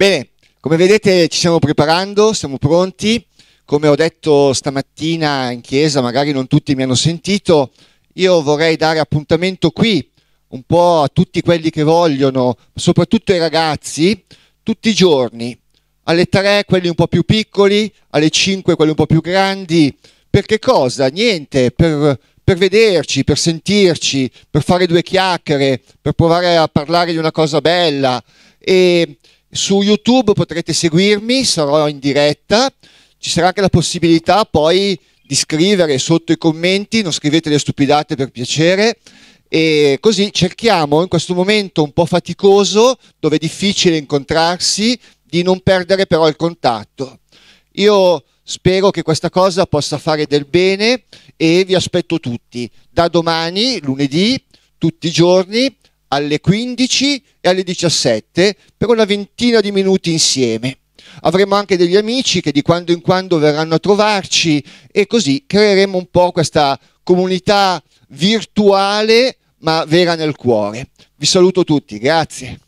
Bene, come vedete ci stiamo preparando, siamo pronti. Come ho detto stamattina in chiesa, magari non tutti mi hanno sentito, io vorrei dare appuntamento qui un po' a tutti quelli che vogliono, soprattutto ai ragazzi, tutti i giorni, alle tre quelli un po' più piccoli, alle cinque quelli un po' più grandi. Per che cosa? Niente, per, per vederci, per sentirci, per fare due chiacchiere, per provare a parlare di una cosa bella. E su YouTube potrete seguirmi, sarò in diretta. Ci sarà anche la possibilità poi di scrivere sotto i commenti, non scrivete le stupidate per piacere. E così cerchiamo in questo momento un po' faticoso, dove è difficile incontrarsi, di non perdere però il contatto. Io spero che questa cosa possa fare del bene e vi aspetto tutti. Da domani, lunedì, tutti i giorni, alle 15 e alle 17 per una ventina di minuti insieme. Avremo anche degli amici che di quando in quando verranno a trovarci e così creeremo un po' questa comunità virtuale ma vera nel cuore. Vi saluto tutti, grazie.